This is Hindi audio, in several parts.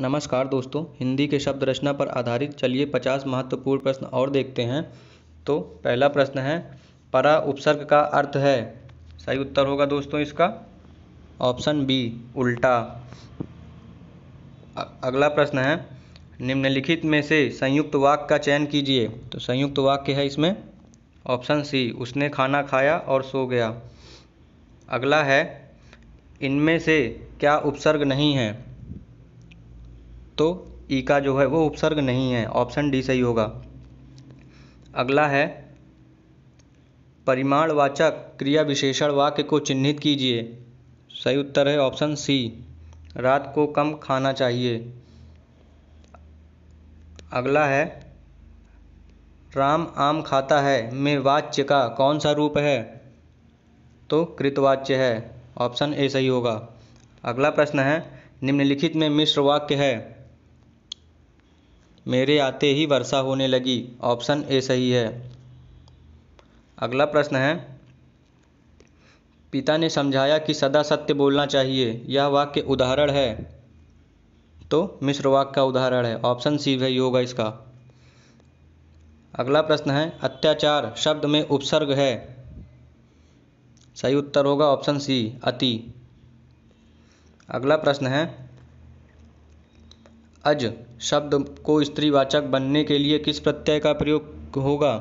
नमस्कार दोस्तों हिंदी के शब्द रचना पर आधारित चलिए पचास महत्वपूर्ण प्रश्न और देखते हैं तो पहला प्रश्न है परा उपसर्ग का अर्थ है सही उत्तर होगा दोस्तों इसका ऑप्शन बी उल्टा अगला प्रश्न है निम्नलिखित में से संयुक्त वाक्य का चयन कीजिए तो संयुक्त वाक्य है इसमें ऑप्शन सी उसने खाना खाया और सो गया अगला है इनमें से क्या उपसर्ग नहीं है तो ई का जो है वो उपसर्ग नहीं है ऑप्शन डी सही होगा अगला है परिमाणवाचक क्रिया विशेषण वाक्य को चिन्हित कीजिए सही उत्तर है ऑप्शन सी रात को कम खाना चाहिए अगला है राम आम खाता है में वाच्य का कौन सा रूप है तो कृतवाच्य है ऑप्शन ए सही होगा अगला प्रश्न है निम्नलिखित में मिश्र वाक्य है मेरे आते ही वर्षा होने लगी ऑप्शन ए सही है अगला प्रश्न है पिता ने समझाया कि सदा सत्य बोलना चाहिए यह वाक्य उदाहरण है तो मिश्र वाक्य का उदाहरण है ऑप्शन सी वही होगा इसका अगला प्रश्न है अत्याचार शब्द में उपसर्ग है सही उत्तर होगा ऑप्शन सी अति अगला प्रश्न है अज शब्द को स्त्रीवाचक बनने के लिए किस प्रत्यय का प्रयोग होगा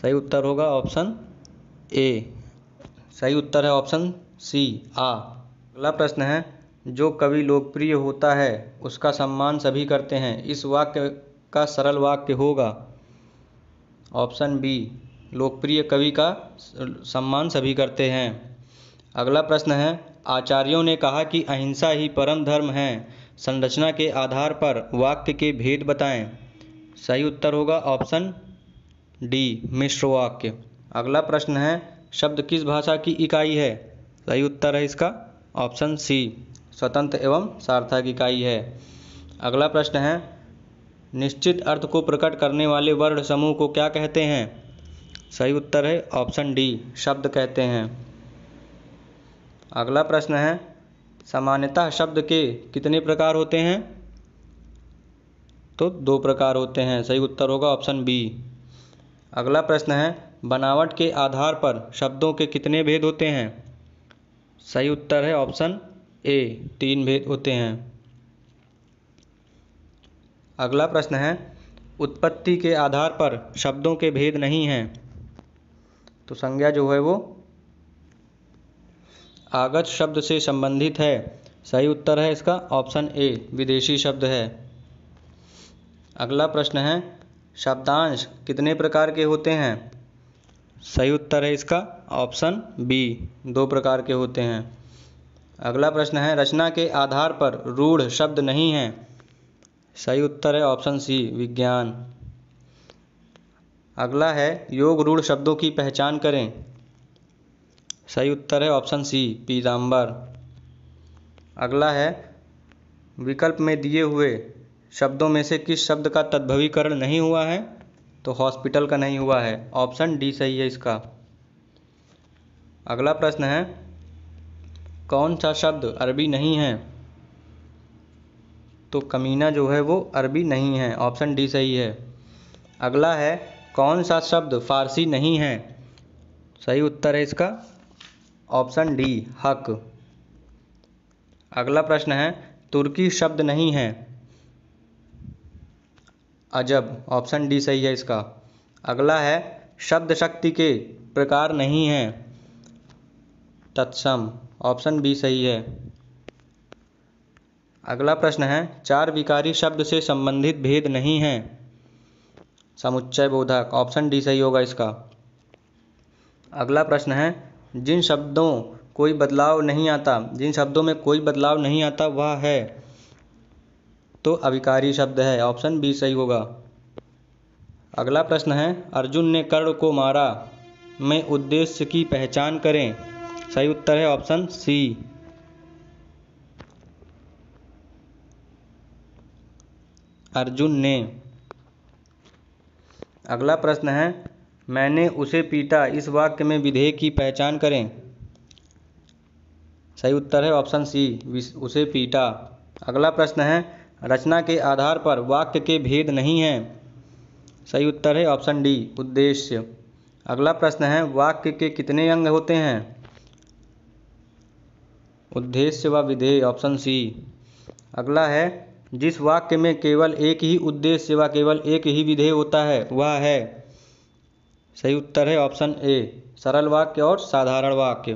सही उत्तर होगा ऑप्शन ए सही उत्तर है ऑप्शन सी आ अगला प्रश्न है जो कवि लोकप्रिय होता है उसका सम्मान सभी करते हैं इस वाक्य का सरल वाक्य होगा ऑप्शन बी लोकप्रिय कवि का सम्मान सभी करते हैं अगला प्रश्न है आचार्यों ने कहा कि अहिंसा ही परम धर्म है संरचना के आधार पर वाक्य के भेद बताएं सही उत्तर होगा ऑप्शन डी मिश्र वाक्य अगला प्रश्न है शब्द किस भाषा की इकाई है सही उत्तर है इसका ऑप्शन सी स्वतंत्र एवं सार्थक इकाई है अगला प्रश्न है निश्चित अर्थ को प्रकट करने वाले वर्ण समूह को क्या कहते हैं सही उत्तर है ऑप्शन डी शब्द कहते हैं अगला प्रश्न है सामान्यतः शब्द के कितने प्रकार होते हैं तो दो प्रकार होते हैं सही उत्तर होगा ऑप्शन बी अगला प्रश्न है बनावट के आधार पर शब्दों के कितने भेद होते हैं सही उत्तर है ऑप्शन ए तीन भेद होते हैं अगला प्रश्न है उत्पत्ति के आधार पर शब्दों के भेद नहीं हैं तो संज्ञा जो है वो आगत शब्द से संबंधित है सही उत्तर है इसका ऑप्शन ए विदेशी शब्द है अगला प्रश्न है शब्दांश कितने प्रकार के होते हैं सही उत्तर है इसका ऑप्शन बी दो प्रकार के होते हैं अगला प्रश्न है रचना के आधार पर रूढ़ शब्द नहीं है सही उत्तर है ऑप्शन सी विज्ञान अगला है योग रूढ़ शब्दों की पहचान करें सही उत्तर है ऑप्शन सी पीताम्बर अगला है विकल्प में दिए हुए शब्दों में से किस शब्द का तद्भवीकरण नहीं हुआ है तो हॉस्पिटल का नहीं हुआ है ऑप्शन डी सही है इसका अगला प्रश्न है कौन सा शब्द अरबी नहीं है तो कमीना जो है वो अरबी नहीं है ऑप्शन डी सही है अगला है कौन सा शब्द फारसी नहीं है सही उत्तर है इसका ऑप्शन डी हक अगला प्रश्न है तुर्की शब्द नहीं है अजब ऑप्शन डी सही है इसका अगला है शब्द शक्ति के प्रकार नहीं है तत्सम ऑप्शन बी सही है अगला प्रश्न है चार विकारी शब्द से संबंधित भेद नहीं है समुच्चय बोधक ऑप्शन डी सही होगा इसका अगला प्रश्न है जिन शब्दों कोई बदलाव नहीं आता जिन शब्दों में कोई बदलाव नहीं आता वह है तो अविकारी शब्द है ऑप्शन बी सही होगा अगला प्रश्न है अर्जुन ने कर्ण को मारा में उद्देश्य की पहचान करें सही उत्तर है ऑप्शन सी अर्जुन ने अगला प्रश्न है मैंने उसे पीटा इस वाक्य में विधेय की पहचान करें सही उत्तर है ऑप्शन सी उसे पीटा अगला प्रश्न है रचना के आधार पर वाक्य के भेद नहीं हैं सही उत्तर है ऑप्शन डी उद्देश्य अगला प्रश्न है वाक्य के कितने अंग होते हैं उद्देश्य व विधेय ऑप्शन सी अगला है जिस वाक्य में केवल एक ही उद्देश्य व केवल एक ही विधेय होता है वह है सही उत्तर है ऑप्शन ए सरल वाक्य और साधारण वाक्य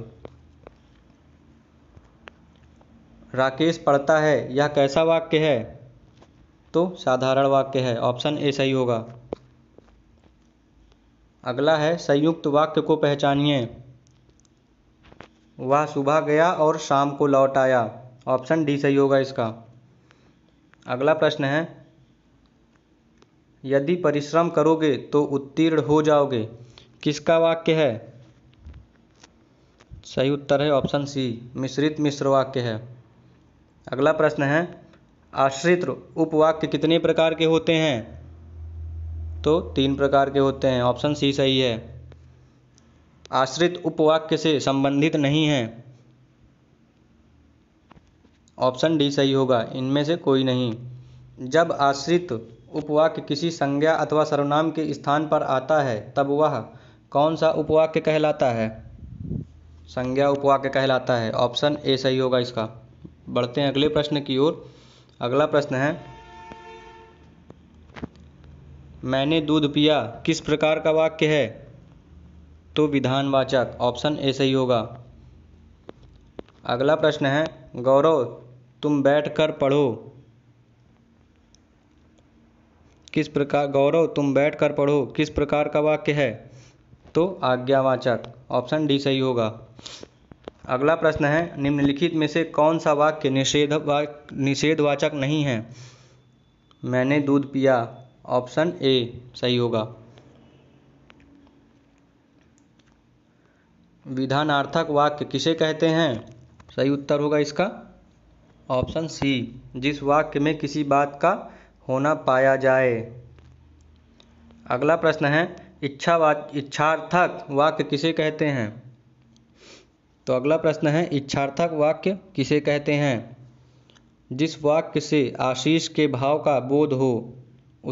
राकेश पढ़ता है यह कैसा वाक्य है तो साधारण वाक्य है ऑप्शन ए सही होगा अगला है संयुक्त वाक्य को पहचानिए वह सुबह गया और शाम को लौट आया ऑप्शन डी सही होगा इसका अगला प्रश्न है यदि परिश्रम करोगे तो उत्तीर्ण हो जाओगे किसका वाक्य है सही उत्तर है ऑप्शन सी मिश्रित मिश्र वाक्य है अगला प्रश्न है आश्रित उपवाक्य कितने प्रकार के होते हैं तो तीन प्रकार के होते हैं ऑप्शन सी सही है आश्रित उपवाक्य से संबंधित नहीं है ऑप्शन डी सही होगा इनमें से कोई नहीं जब आश्रित उपवाक्य किसी संज्ञा अथवा सर्वनाम के स्थान पर आता है तब वह कौन सा उपवाक्य कहलाता है संज्ञा उपवाक्य कहलाता है ऑप्शन ए सही होगा इसका बढ़ते हैं अगले प्रश्न की ओर अगला प्रश्न है मैंने दूध पिया किस प्रकार का वाक्य है तो विधानवाचक ऑप्शन ए सही होगा अगला प्रश्न है गौरव तुम बैठ कर पढ़ो किस प्रकार गौरव तुम बैठ कर पढ़ो किस प्रकार का वाक्य है तो आज्ञावाचक ऑप्शन डी सही होगा अगला प्रश्न है निम्नलिखित में से कौन सा वाक्य निषेध वाक्य निषेधवाचक नहीं है मैंने दूध पिया ऑप्शन ए सही होगा विधानार्थक वाक्य किसे कहते हैं सही उत्तर होगा इसका ऑप्शन सी जिस वाक्य में किसी बात का होना पाया जाए अगला प्रश्न है वाक्य इच्छार्थक वाक्य किसे कहते हैं तो अगला प्रश्न है इच्छार्थक वाक्य किसे कहते हैं जिस वाक्य से आशीष के भाव का बोध हो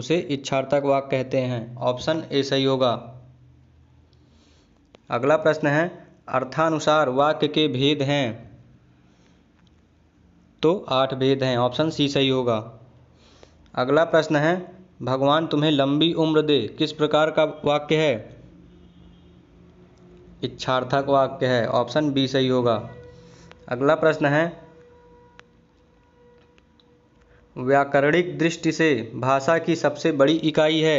उसे इच्छार्थक वाक्य कहते हैं ऑप्शन ए सही होगा अगला प्रश्न है अर्थानुसार वाक्य के भेद हैं तो आठ भेद हैं ऑप्शन सी सही होगा अगला प्रश्न है भगवान तुम्हें लंबी उम्र दे किस प्रकार का वाक्य है इच्छार्थक वाक्य है ऑप्शन बी सही होगा अगला प्रश्न है व्याकरणिक दृष्टि से भाषा की सबसे बड़ी इकाई है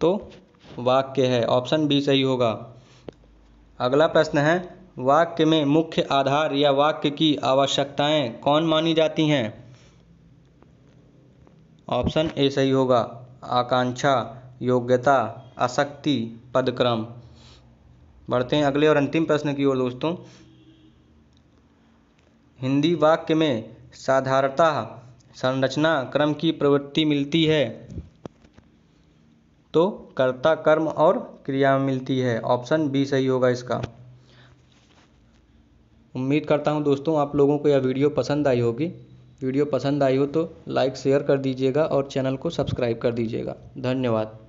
तो वाक्य है ऑप्शन बी सही होगा अगला प्रश्न है वाक्य में मुख्य आधार या वाक्य की आवश्यकताएं कौन मानी जाती हैं ऑप्शन ए सही होगा आकांक्षा योग्यता आसक्ति पदक्रम बढ़ते हैं अगले और अंतिम प्रश्न की ओर दोस्तों हिंदी वाक्य में साधारणता संरचना क्रम की प्रवृत्ति मिलती है तो कर्ता कर्म और क्रिया मिलती है ऑप्शन बी सही होगा इसका उम्मीद करता हूं दोस्तों आप लोगों को यह वीडियो पसंद आई होगी वीडियो पसंद आई हो तो लाइक शेयर कर दीजिएगा और चैनल को सब्सक्राइब कर दीजिएगा धन्यवाद